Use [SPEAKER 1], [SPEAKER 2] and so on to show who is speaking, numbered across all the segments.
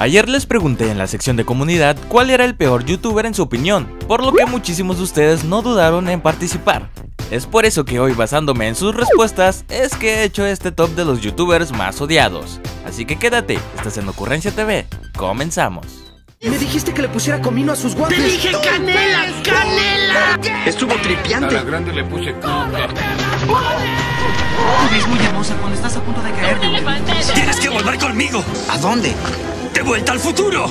[SPEAKER 1] Ayer les pregunté en la sección de comunidad cuál era el peor youtuber en su opinión, por lo que muchísimos de ustedes no dudaron en participar. Es por eso que hoy basándome en sus respuestas es que he hecho este top de los youtubers más odiados. Así que quédate, estás en Ocurrencia TV, comenzamos. Me dijiste que le pusiera comino a sus guantes. ¡Te dije canela! ¡Canela! Estuvo tripiante. A la grande le puse Tú muy hermosa cuando estás a punto de caer. ¡Tienes que volver conmigo! ¿A dónde? ¡De vuelta al futuro!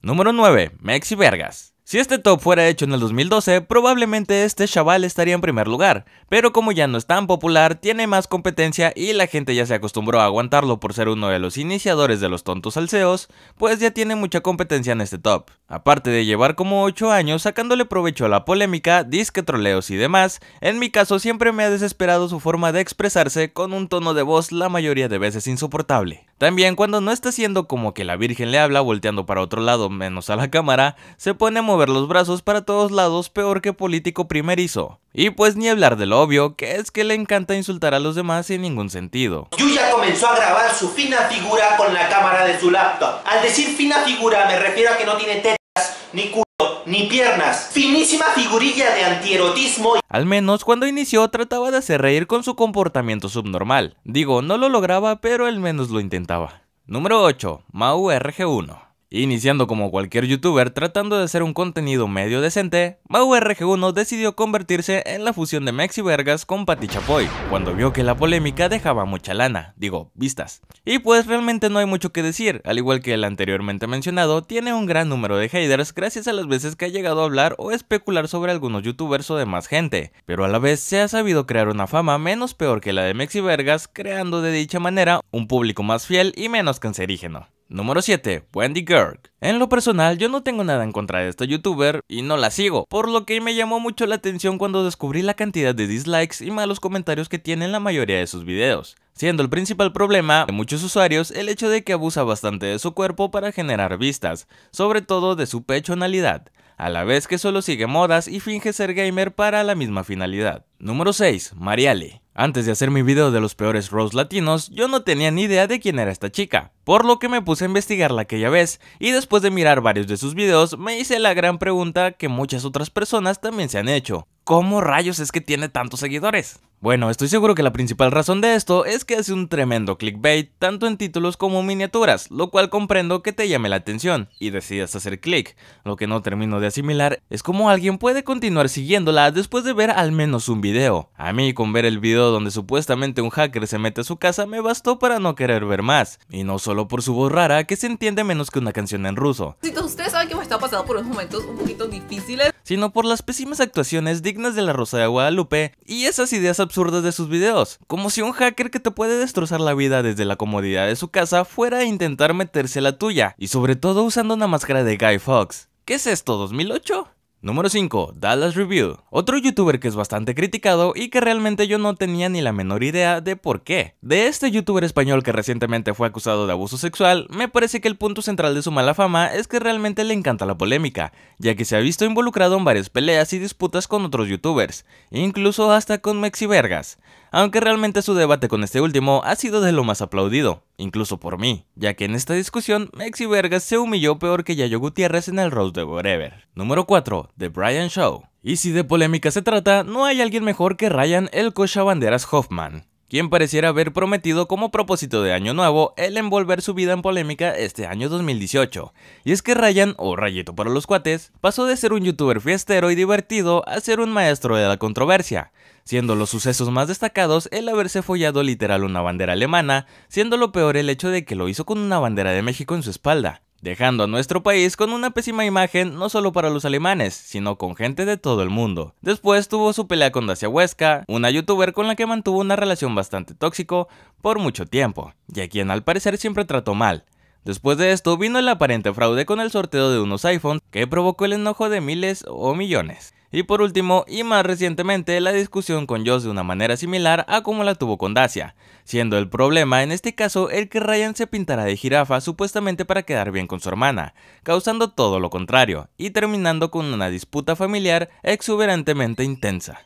[SPEAKER 1] Número 9. Mexi Vergas. Si este top fuera hecho en el 2012, probablemente este chaval estaría en primer lugar, pero como ya no es tan popular, tiene más competencia y la gente ya se acostumbró a aguantarlo por ser uno de los iniciadores de los tontos alceos, pues ya tiene mucha competencia en este top. Aparte de llevar como 8 años sacándole provecho a la polémica, disque troleos y demás, en mi caso siempre me ha desesperado su forma de expresarse con un tono de voz la mayoría de veces insoportable. También cuando no está siendo como que la virgen le habla volteando para otro lado menos a la cámara, se pone a ver los brazos para todos lados peor que político primerizo. Y pues ni hablar del obvio, que es que le encanta insultar a los demás sin ningún sentido. Yuya comenzó a grabar su fina figura con la cámara de su laptop. Al decir fina figura me refiero a que no tiene tetas ni culo ni piernas. Finísima figurilla de antierotismo. Al menos cuando inició trataba de hacer reír con su comportamiento subnormal. Digo, no lo lograba, pero al menos lo intentaba. Número 8. Mau RG1 Iniciando como cualquier youtuber tratando de hacer un contenido medio decente, MauRG1 decidió convertirse en la fusión de Mexi Vergas con Pati Chapoy, cuando vio que la polémica dejaba mucha lana, digo, vistas. Y pues realmente no hay mucho que decir, al igual que el anteriormente mencionado, tiene un gran número de haters gracias a las veces que ha llegado a hablar o especular sobre algunos youtubers o demás gente, pero a la vez se ha sabido crear una fama menos peor que la de Mexi Vergas, creando de dicha manera un público más fiel y menos cancerígeno. Número 7. Wendy Gerg. En lo personal, yo no tengo nada en contra de esta youtuber y no la sigo, por lo que me llamó mucho la atención cuando descubrí la cantidad de dislikes y malos comentarios que tiene en la mayoría de sus videos, siendo el principal problema de muchos usuarios el hecho de que abusa bastante de su cuerpo para generar vistas, sobre todo de su pechonalidad, a la vez que solo sigue modas y finge ser gamer para la misma finalidad. Número 6. Mariale. Antes de hacer mi video de los peores rose latinos, yo no tenía ni idea de quién era esta chica, por lo que me puse a investigarla aquella vez, y después de mirar varios de sus videos, me hice la gran pregunta que muchas otras personas también se han hecho. ¿Cómo rayos es que tiene tantos seguidores? Bueno, estoy seguro que la principal razón de esto es que hace un tremendo clickbait tanto en títulos como miniaturas, lo cual comprendo que te llame la atención y decidas hacer clic. Lo que no termino de asimilar es cómo alguien puede continuar siguiéndola después de ver al menos un video. A mí con ver el video donde supuestamente un hacker se mete a su casa me bastó para no querer ver más, y no solo por su voz rara que se entiende menos que una canción en ruso. Si ustedes saben que me está pasando por unos momentos un poquito difíciles, sino por las pésimas actuaciones dignas de la Rosa de Guadalupe y esas ideas absurdas de sus videos, como si un hacker que te puede destrozar la vida desde la comodidad de su casa fuera a intentar meterse a la tuya, y sobre todo usando una máscara de Guy Fox. ¿Qué es esto, 2008? Número 5. Dallas Review. Otro youtuber que es bastante criticado y que realmente yo no tenía ni la menor idea de por qué. De este youtuber español que recientemente fue acusado de abuso sexual, me parece que el punto central de su mala fama es que realmente le encanta la polémica, ya que se ha visto involucrado en varias peleas y disputas con otros youtubers, incluso hasta con Mexi Vergas, Aunque realmente su debate con este último ha sido de lo más aplaudido, incluso por mí, ya que en esta discusión Mexi Vergas se humilló peor que Yayo Gutiérrez en el Rose de Forever. Número 4. The Brian Show. Y si de polémica se trata, no hay alguien mejor que Ryan el Banderas Hoffman, quien pareciera haber prometido como propósito de año nuevo el envolver su vida en polémica este año 2018. Y es que Ryan, o Rayito para los cuates, pasó de ser un youtuber fiestero y divertido a ser un maestro de la controversia, siendo los sucesos más destacados el haberse follado literal una bandera alemana, siendo lo peor el hecho de que lo hizo con una bandera de México en su espalda, dejando a nuestro país con una pésima imagen no solo para los alemanes, sino con gente de todo el mundo. Después tuvo su pelea con Dacia Huesca, una youtuber con la que mantuvo una relación bastante tóxico por mucho tiempo, y a quien al parecer siempre trató mal. Después de esto vino el aparente fraude con el sorteo de unos iPhones que provocó el enojo de miles o millones. Y por último, y más recientemente, la discusión con Joss de una manera similar a como la tuvo con Dacia, siendo el problema en este caso el que Ryan se pintara de jirafa supuestamente para quedar bien con su hermana, causando todo lo contrario, y terminando con una disputa familiar exuberantemente intensa.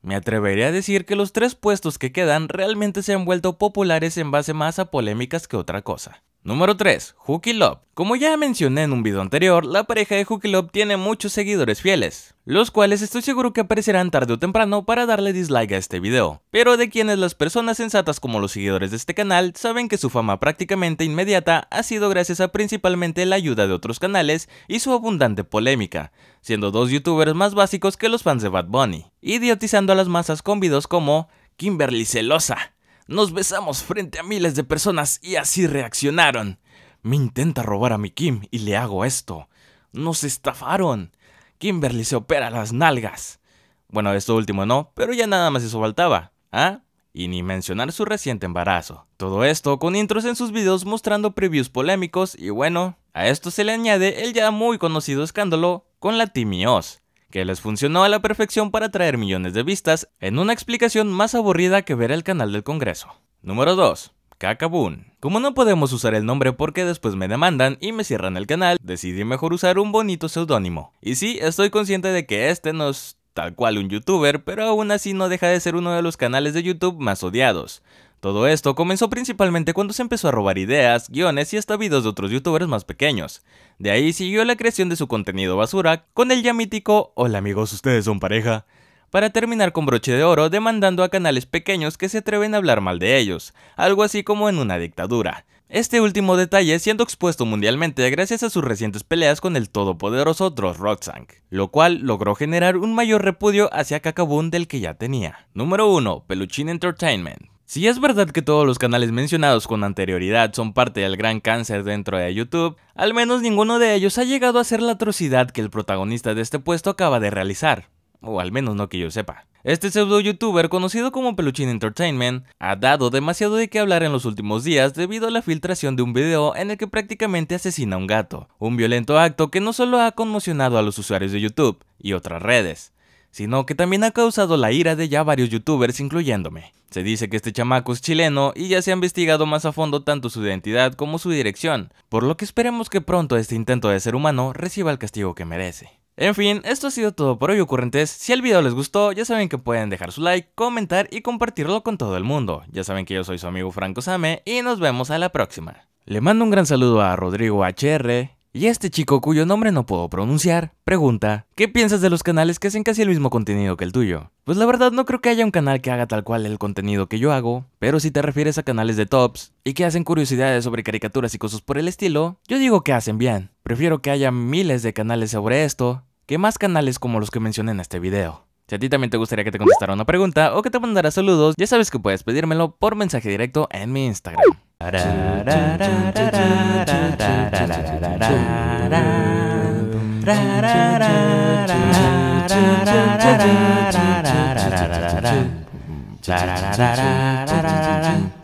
[SPEAKER 1] Me atrevería a decir que los tres puestos que quedan realmente se han vuelto populares en base más a polémicas que otra cosa. Número 3. Hooky Love. Como ya mencioné en un video anterior, la pareja de Hooky Love tiene muchos seguidores fieles, los cuales estoy seguro que aparecerán tarde o temprano para darle dislike a este video, pero de quienes las personas sensatas como los seguidores de este canal saben que su fama prácticamente inmediata ha sido gracias a principalmente la ayuda de otros canales y su abundante polémica, siendo dos youtubers más básicos que los fans de Bad Bunny, idiotizando a las masas con videos como Kimberly Celosa nos besamos frente a miles de personas y así reaccionaron. Me intenta robar a mi Kim y le hago esto. Nos estafaron. Kimberly se opera las nalgas. Bueno, esto último no, pero ya nada más eso faltaba. ¿Ah? Y ni mencionar su reciente embarazo. Todo esto con intros en sus videos mostrando previews polémicos y bueno, a esto se le añade el ya muy conocido escándalo con la Timmy Oz que les funcionó a la perfección para traer millones de vistas en una explicación más aburrida que ver el canal del Congreso. Número 2. Cacaboon. Como no podemos usar el nombre porque después me demandan y me cierran el canal, decidí mejor usar un bonito seudónimo. Y sí, estoy consciente de que este no es tal cual un youtuber, pero aún así no deja de ser uno de los canales de YouTube más odiados. Todo esto comenzó principalmente cuando se empezó a robar ideas, guiones y hasta videos de otros youtubers más pequeños. De ahí siguió la creación de su contenido basura con el ya mítico Hola amigos, ustedes son pareja, para terminar con broche de oro demandando a canales pequeños que se atreven a hablar mal de ellos, algo así como en una dictadura. Este último detalle siendo expuesto mundialmente gracias a sus recientes peleas con el todopoderoso Dross Roxank, lo cual logró generar un mayor repudio hacia Kakabun del que ya tenía. Número 1. Peluchín Entertainment si es verdad que todos los canales mencionados con anterioridad son parte del gran cáncer dentro de YouTube, al menos ninguno de ellos ha llegado a ser la atrocidad que el protagonista de este puesto acaba de realizar. O al menos no que yo sepa. Este pseudo youtuber conocido como Peluchín Entertainment ha dado demasiado de qué hablar en los últimos días debido a la filtración de un video en el que prácticamente asesina a un gato, un violento acto que no solo ha conmocionado a los usuarios de YouTube y otras redes, sino que también ha causado la ira de ya varios youtubers incluyéndome. Se dice que este chamaco es chileno y ya se ha investigado más a fondo tanto su identidad como su dirección, por lo que esperemos que pronto este intento de ser humano reciba el castigo que merece. En fin, esto ha sido todo por hoy ocurrentes, si el video les gustó ya saben que pueden dejar su like, comentar y compartirlo con todo el mundo, ya saben que yo soy su amigo Franco Same y nos vemos a la próxima. Le mando un gran saludo a Rodrigo HR, y este chico cuyo nombre no puedo pronunciar, pregunta, ¿qué piensas de los canales que hacen casi el mismo contenido que el tuyo? Pues la verdad no creo que haya un canal que haga tal cual el contenido que yo hago, pero si te refieres a canales de tops y que hacen curiosidades sobre caricaturas y cosas por el estilo, yo digo que hacen bien. Prefiero que haya miles de canales sobre esto que más canales como los que mencioné en este video. Si a ti también te gustaría que te contestara una pregunta o que te mandara saludos, ya sabes que puedes pedírmelo por mensaje directo en mi Instagram. da da da da da da